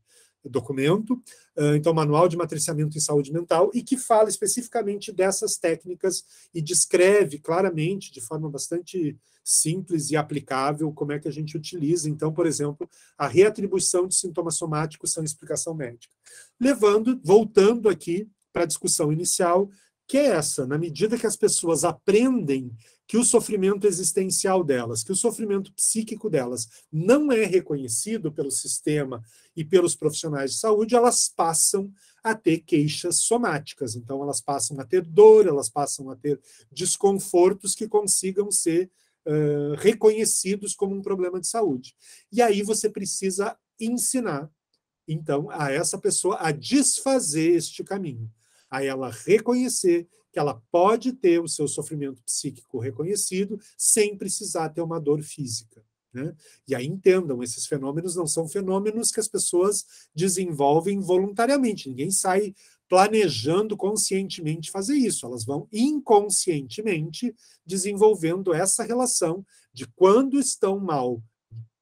documento, ah, então Manual de Matriciamento em Saúde Mental, e que fala especificamente dessas técnicas e descreve claramente, de forma bastante simples e aplicável, como é que a gente utiliza, então, por exemplo, a reatribuição de sintomas somáticos sem explicação médica. Levando, voltando aqui para a discussão inicial, que é essa, na medida que as pessoas aprendem que o sofrimento existencial delas, que o sofrimento psíquico delas não é reconhecido pelo sistema e pelos profissionais de saúde, elas passam a ter queixas somáticas. Então, elas passam a ter dor, elas passam a ter desconfortos que consigam ser uh, reconhecidos como um problema de saúde. E aí você precisa ensinar, então, a essa pessoa a desfazer este caminho, a ela reconhecer ela pode ter o seu sofrimento psíquico reconhecido sem precisar ter uma dor física. Né? E aí entendam, esses fenômenos não são fenômenos que as pessoas desenvolvem voluntariamente, ninguém sai planejando conscientemente fazer isso, elas vão inconscientemente desenvolvendo essa relação de quando estão mal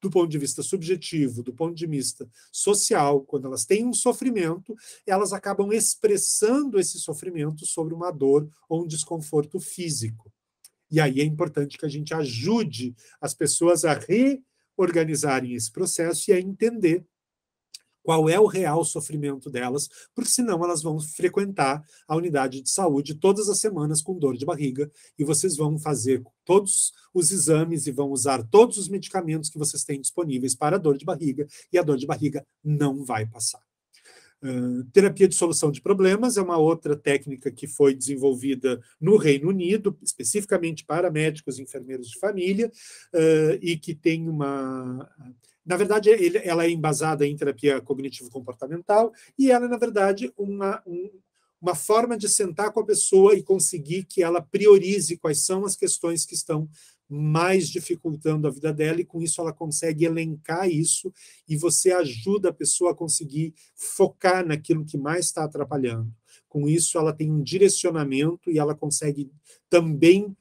do ponto de vista subjetivo, do ponto de vista social, quando elas têm um sofrimento, elas acabam expressando esse sofrimento sobre uma dor ou um desconforto físico. E aí é importante que a gente ajude as pessoas a reorganizarem esse processo e a entender qual é o real sofrimento delas, porque senão elas vão frequentar a unidade de saúde todas as semanas com dor de barriga e vocês vão fazer todos os exames e vão usar todos os medicamentos que vocês têm disponíveis para a dor de barriga e a dor de barriga não vai passar. Uh, terapia de solução de problemas é uma outra técnica que foi desenvolvida no Reino Unido, especificamente para médicos e enfermeiros de família, uh, e que tem uma na verdade, ele, ela é embasada em terapia cognitivo-comportamental e ela é, na verdade, uma, um, uma forma de sentar com a pessoa e conseguir que ela priorize quais são as questões que estão mais dificultando a vida dela, e com isso ela consegue elencar isso e você ajuda a pessoa a conseguir focar naquilo que mais está atrapalhando. Com isso, ela tem um direcionamento e ela consegue também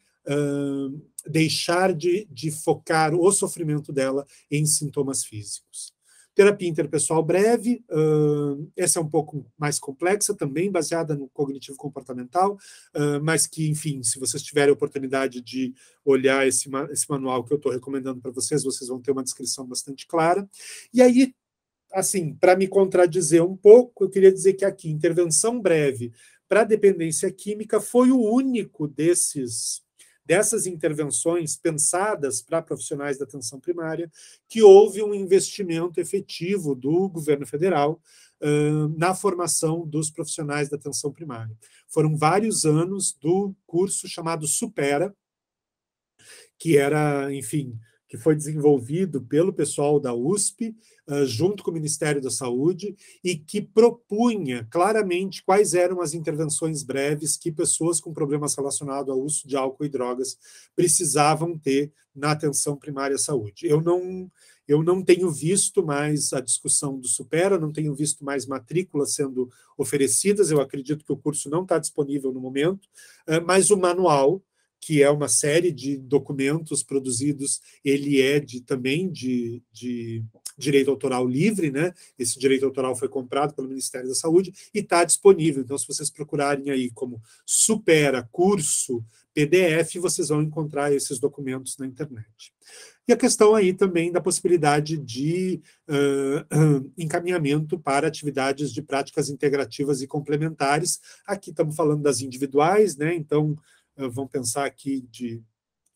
deixar de, de focar o sofrimento dela em sintomas físicos. Terapia interpessoal breve, uh, essa é um pouco mais complexa, também baseada no cognitivo comportamental, uh, mas que, enfim, se vocês tiverem a oportunidade de olhar esse, esse manual que eu estou recomendando para vocês, vocês vão ter uma descrição bastante clara. E aí, assim, para me contradizer um pouco, eu queria dizer que aqui, intervenção breve para dependência química foi o único desses dessas intervenções pensadas para profissionais da atenção primária, que houve um investimento efetivo do governo federal uh, na formação dos profissionais da atenção primária. Foram vários anos do curso chamado Supera, que era, enfim, que foi desenvolvido pelo pessoal da USP, ah, junto com o Ministério da Saúde, e que propunha claramente quais eram as intervenções breves que pessoas com problemas relacionados ao uso de álcool e drogas precisavam ter na atenção primária à saúde. Eu não. Eu não tenho visto mais a discussão do Supera, não tenho visto mais matrículas sendo oferecidas. Eu acredito que o curso não está disponível no momento, ah, mas o manual que é uma série de documentos produzidos, ele é de, também de, de direito autoral livre, né? Esse direito autoral foi comprado pelo Ministério da Saúde e está disponível. Então, se vocês procurarem aí como Supera Curso PDF, vocês vão encontrar esses documentos na internet. E a questão aí também da possibilidade de uh, encaminhamento para atividades de práticas integrativas e complementares. Aqui estamos falando das individuais, né? Então, eh, vão pensar aqui de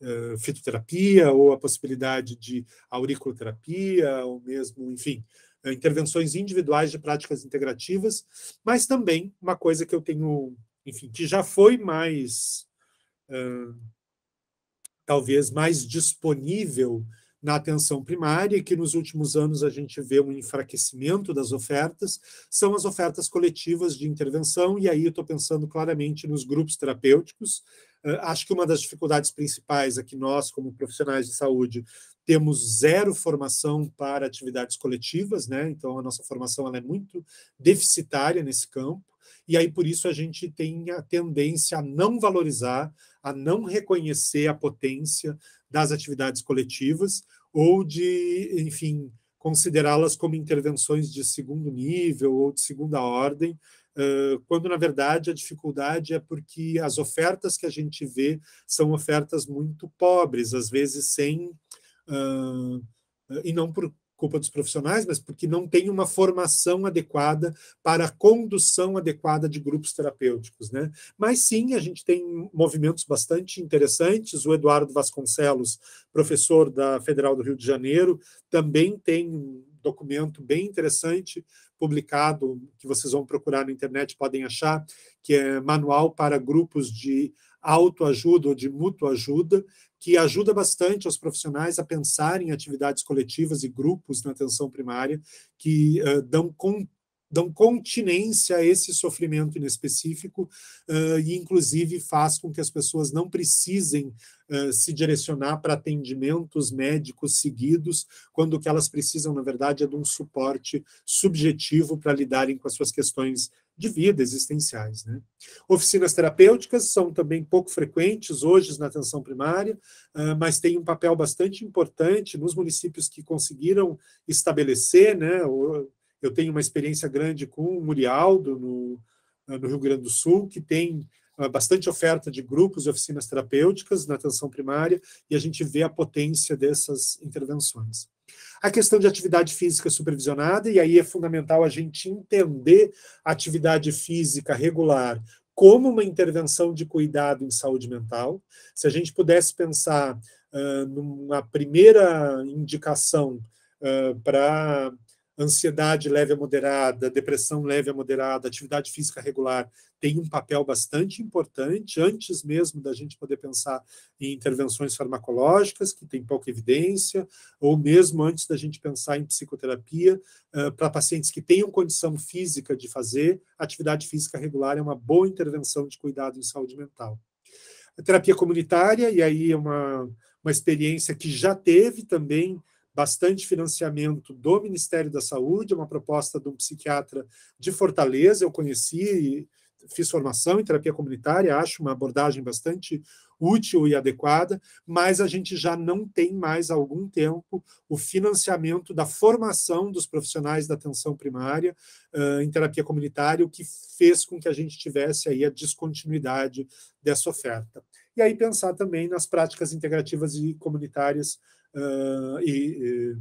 eh, fitoterapia ou a possibilidade de auriculoterapia ou mesmo, enfim, eh, intervenções individuais de práticas integrativas, mas também uma coisa que eu tenho, enfim, que já foi mais talvez mais disponível na atenção primária e que nos últimos anos a gente vê um enfraquecimento das ofertas, são as ofertas coletivas de intervenção, e aí eu estou pensando claramente nos grupos terapêuticos. Ah, acho que uma das dificuldades principais é que nós, como profissionais de saúde, temos zero formação para atividades coletivas, né? Então a nossa formação ela é muito deficitária nesse campo. E aí por isso a gente tem a tendência a não valorizar, a não reconhecer a potência das atividades coletivas ou de, enfim, considerá-las como intervenções de segundo nível ou de segunda ordem, quando na verdade a dificuldade é porque as ofertas que a gente vê são ofertas muito pobres, às vezes sem e não por culpa dos profissionais, mas porque não tem uma formação adequada para a condução adequada de grupos terapêuticos. Né? Mas sim, a gente tem movimentos bastante interessantes. O Eduardo Vasconcelos, professor da Federal do Rio de Janeiro, também tem um documento bem interessante publicado, que vocês vão procurar na internet, podem achar, que é Manual para Grupos de Autoajuda ou de Mútua Ajuda, que ajuda bastante os profissionais a pensar em atividades coletivas e grupos na atenção primária que uh, dão, con dão continência a esse sofrimento inespecífico uh, e, inclusive, faz com que as pessoas não precisem Uh, se direcionar para atendimentos médicos seguidos, quando o que elas precisam, na verdade, é de um suporte subjetivo para lidarem com as suas questões de vida existenciais. Né? Oficinas terapêuticas são também pouco frequentes hoje na atenção primária, ah, mas têm um papel bastante importante nos municípios que conseguiram estabelecer. Né? Eu tenho uma experiência grande com o Murialdo, no, ah, no Rio Grande do Sul, que tem ah, bastante oferta de grupos e oficinas terapêuticas na atenção primária, e a gente vê a potência dessas intervenções. A questão de atividade física supervisionada, e aí é fundamental a gente entender a atividade física regular como uma intervenção de cuidado em saúde mental. Se a gente pudesse pensar uh, numa primeira indicação uh, ah, para ansiedade leve a moderada, depressão leve a moderada, atividade física regular tem um papel bastante importante antes mesmo da gente poder pensar em intervenções farmacológicas, que tem pouca evidência, ou mesmo antes da gente pensar em psicoterapia uh, para pacientes que tenham condição física de fazer, atividade física regular é uma boa intervenção de cuidado em saúde mental. A terapia comunitária, e aí é uma, uma experiência que já teve também bastante financiamento do Ministério da Saúde, é uma proposta de um psiquiatra de Fortaleza, eu conheci e fiz formação em terapia comunitária, acho uma abordagem bastante útil e adequada, mas a gente já não tem mais há algum tempo o financiamento da formação dos profissionais da atenção primária uh, em terapia comunitária, o que fez com que a gente tivesse aí a descontinuidade dessa oferta. E aí pensar também nas práticas integrativas e comunitárias uh, e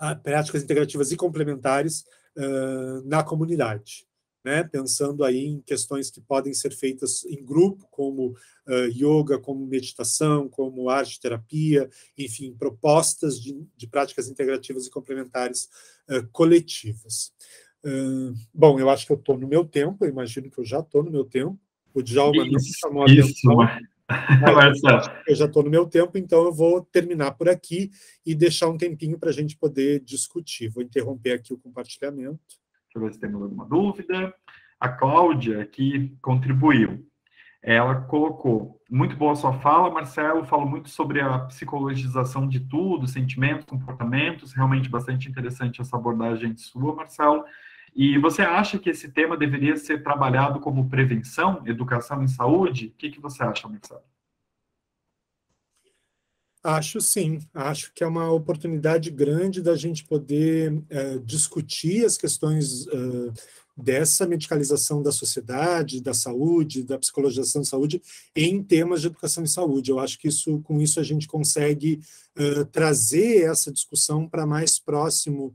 uh, práticas integrativas e complementares uh, na comunidade. Né, pensando aí em questões que podem ser feitas em grupo, como uh, yoga, como meditação, como arte terapia, enfim, propostas de, de práticas integrativas e complementares uh, coletivas. Uh, bom, eu acho que eu estou no meu tempo, eu imagino que eu já estou no meu tempo. O Djalma isso, não me chamou a atenção. Eu já estou no meu tempo, então eu vou terminar por aqui e deixar um tempinho para a gente poder discutir. Vou interromper aqui o compartilhamento. Deixa eu ver se tem alguma dúvida. A Cláudia, que contribuiu, ela colocou: muito boa sua fala, Marcelo. Falou muito sobre a psicologização de tudo, sentimentos, comportamentos. Realmente bastante interessante essa abordagem sua, Marcelo. E você acha que esse tema deveria ser trabalhado como prevenção, educação em saúde? O que, que você acha, Marcelo? Acho sim, acho que é uma oportunidade grande da gente poder é, discutir as questões é, dessa medicalização da sociedade, da saúde, da psicologização da saúde em temas de educação e saúde. Eu acho que isso, com isso a gente consegue é, trazer essa discussão para mais próximo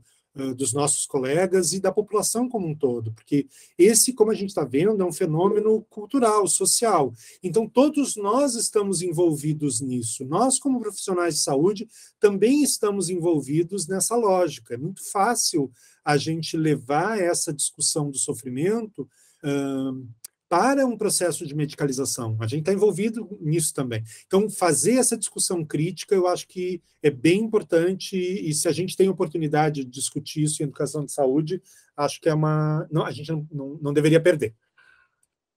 dos nossos colegas e da população como um todo, porque esse, como a gente está vendo, é um fenômeno cultural, social. Então, todos nós estamos envolvidos nisso. Nós, como profissionais de saúde, também estamos envolvidos nessa lógica. É muito fácil a gente levar essa discussão do sofrimento. Uh, para um processo de medicalização. A gente está envolvido nisso também. Então, fazer essa discussão crítica, eu acho que é bem importante, e se a gente tem oportunidade de discutir isso em educação de saúde, acho que é uma. Não, a gente não, não, deveria perder.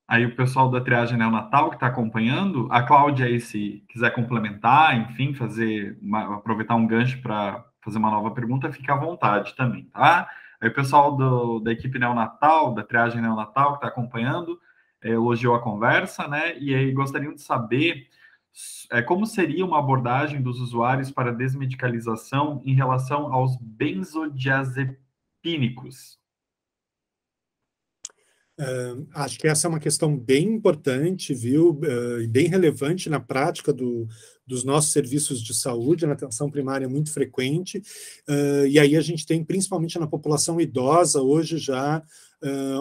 Aí o pessoal da triagem neonatal que está acompanhando, a Cláudia aí, se quiser complementar, enfim, fazer uma, aproveitar um gancho para fazer uma nova pergunta, fica à vontade também, tá? Aí o pessoal do, da equipe neonatal, da triagem neonatal que está acompanhando, elogiou a conversa, né? E aí gostariam de saber é, como seria uma abordagem dos usuários para desmedicalização em relação aos benzodiazepínicos. Uh, acho que essa é uma questão bem importante, viu, é, e uh, bem relevante na prática do, dos nossos serviços de saúde, na atenção primária é muito frequente, uh, e aí a gente tem, principalmente na população idosa, hoje já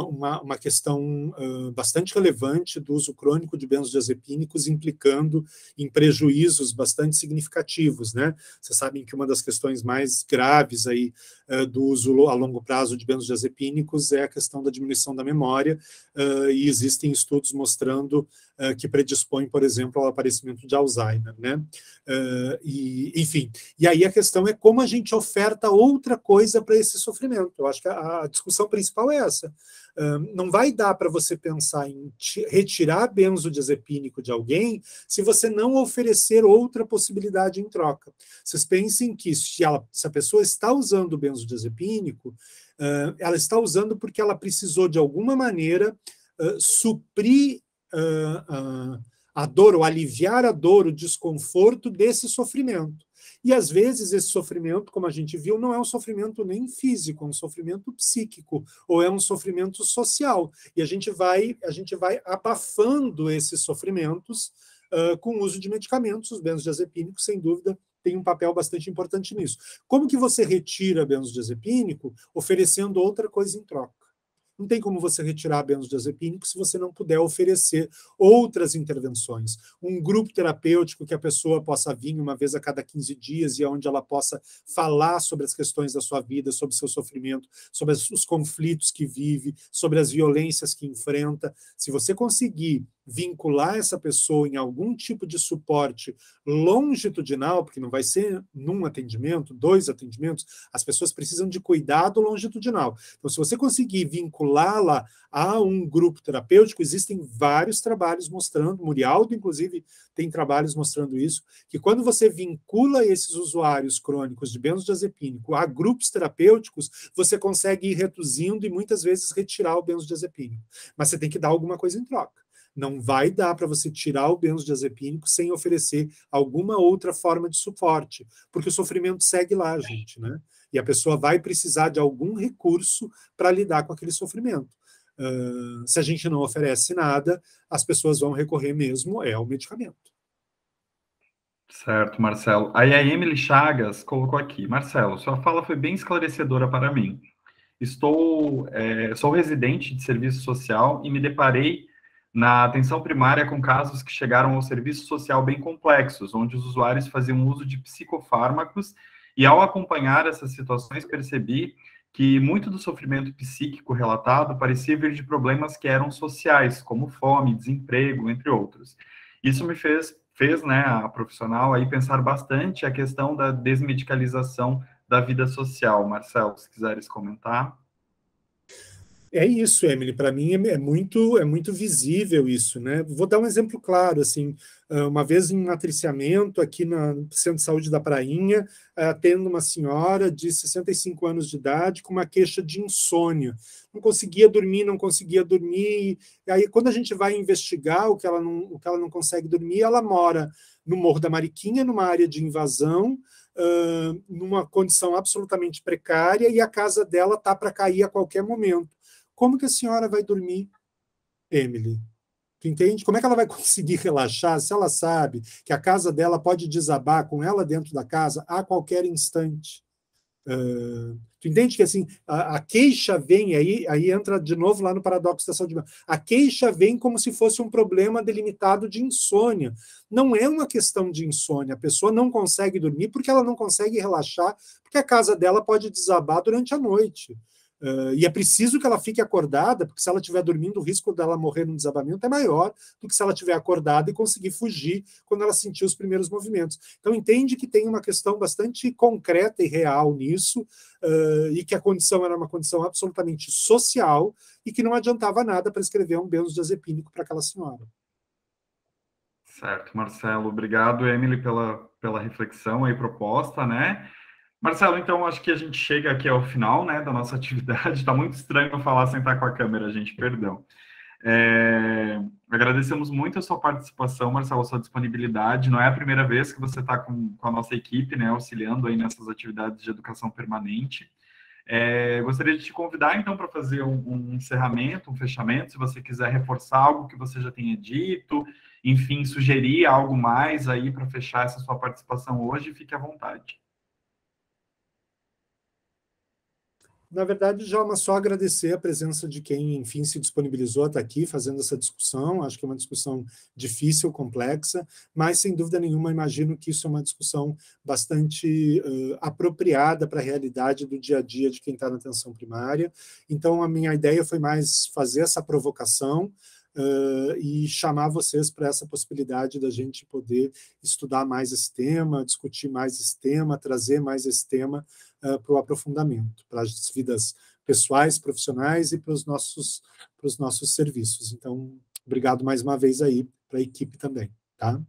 uma, uma questão bastante relevante do uso crônico de benzodiazepínicos, implicando em prejuízos bastante significativos. Né? Vocês sabem que uma das questões mais graves aí, do uso a longo prazo de benzodiazepínicos é a questão da diminuição da memória, e existem estudos mostrando eh, que predispõe, por exemplo, ao aparecimento de Alzheimer, né? Uh, e, enfim, e aí a questão é como a gente oferta outra coisa para esse sofrimento. Eu acho que a, a discussão principal é essa. Uh, não vai dar para você pensar em retirar benzodiazepínico de alguém se você não oferecer outra possibilidade em troca. Vocês pensem que se, ela, se a pessoa está usando benzodiazepínico, ela está usando porque ela precisou de alguma maneira suprir ah, ah, a dor, ou aliviar a dor, o desconforto desse sofrimento. E às vezes esse sofrimento, como a gente viu, não é um sofrimento nem físico, é um sofrimento psíquico ou é um sofrimento social. E a gente vai, a gente vai abafando esses sofrimentos uh, com o uso de medicamentos, os benzodiazepínicos, sem dúvida, tem um papel bastante importante nisso. Como que você retira benzodiazepínico oferecendo outra coisa em troca? Não tem como você retirar a benzodiazepínico se você não puder oferecer outras intervenções. Um grupo terapêutico que a pessoa possa vir uma vez a cada 15 dias e é onde ela possa falar sobre as questões da sua vida, sobre seu sofrimento, sobre os conflitos que vive, sobre as violências que enfrenta. Se você conseguir vincular essa pessoa em algum tipo de suporte longitudinal, porque não vai ser num atendimento, dois atendimentos, as pessoas precisam de cuidado longitudinal. Então, se você conseguir vinculá-la a um grupo terapêutico, existem vários trabalhos mostrando, Murialdo, inclusive, tem trabalhos mostrando isso, que quando você vincula esses usuários crônicos de benzodiazepínico a grupos terapêuticos, você consegue ir reduzindo e muitas vezes retirar o benzodiazepínico. Mas você tem que dar alguma coisa em troca. Não vai dar para você tirar o benzodiazepínico sem oferecer alguma outra forma de suporte, porque o sofrimento segue lá, gente, né? E a pessoa vai precisar de algum recurso para lidar com aquele sofrimento. Uh, se a gente não oferece nada, as pessoas vão recorrer mesmo é ao medicamento. Certo, Marcelo. Aí a Emily Chagas colocou aqui: Marcelo, sua fala foi bem esclarecedora para mim. Estou, é, sou residente de serviço social e me deparei na atenção primária com casos que chegaram ao serviço social bem complexos, onde os usuários faziam uso de psicofármacos, e ao acompanhar essas situações, percebi que muito do sofrimento psíquico relatado parecia vir de problemas que eram sociais, como fome, desemprego, entre outros. Isso me fez, fez né, a profissional aí pensar bastante a questão da desmedicalização da vida social. Marcelo, se quiseres comentar. É isso, Emily. Para mim é, é muito, é muito visível isso, né? Vou dar um exemplo claro, assim. Ah, uma vez em um matriciamento aqui na, no Centro de Saúde da Prainha, ah, tendo uma senhora de 65 anos de idade com uma queixa de insônia. Não conseguia dormir, não conseguia dormir. E aí, quando a gente vai investigar o que ela não, o que ela não consegue dormir, ela mora no Morro da Mariquinha, numa área de invasão, uh, numa condição absolutamente precária, e a casa dela tá para cair a qualquer momento. Como que a senhora vai dormir, Emily? Tu entende? Como é que ela vai conseguir relaxar se ela sabe que a casa dela pode desabar com ela dentro da casa a qualquer instante? Uh, tu entende que assim a, a, queixa vem aí aí entra de novo lá no paradoxo da saúde a queixa vem como se fosse um problema delimitado de insônia não é uma questão de insônia a pessoa não consegue dormir porque ela não consegue relaxar porque a casa dela pode desabar durante a noite Uh, e é preciso que ela fique acordada, porque se ela estiver dormindo, o risco dela morrer num desabamento é maior do que se ela estiver acordada e conseguir fugir quando ela sentir os primeiros movimentos. Então, entende que tem uma questão bastante concreta e real nisso, uh, e que a condição era uma condição absolutamente social e que não adiantava nada para escrever um benzodiazepínico para aquela senhora. Certo, Marcelo. Obrigado, Emily, pela, pela reflexão e proposta, né? Marcelo, então acho que a gente chega aqui ao final né, da nossa atividade. Está muito estranho falar sem estar com a câmera, gente, perdão. É, agradecemos muito a sua participação, Marcelo, a sua disponibilidade. Não é a primeira vez que você está com, com, a nossa equipe, né, auxiliando aí nessas atividades de educação permanente. É, gostaria de te convidar, então, para fazer um, um, encerramento, um fechamento, se você quiser reforçar algo que você já tenha dito, enfim, sugerir algo mais aí para fechar essa sua participação hoje, fique à vontade. na verdade, é uma só agradecer a presença de quem, enfim, se disponibilizou a estar aqui fazendo essa discussão. Acho que é uma discussão difícil, complexa, mas, sem dúvida nenhuma, imagino que isso é uma discussão bastante uh, apropriada para a realidade do dia a dia de quem está na atenção primária. Então, a minha ideia foi mais fazer essa provocação. Uh, e chamar vocês para essa possibilidade da gente poder estudar mais esse tema, discutir mais esse tema, trazer mais esse tema eh, para o aprofundamento, para as vidas pessoais, profissionais e para os nossos, para os nossos serviços. Então, obrigado mais uma vez aí para a equipe também, tá?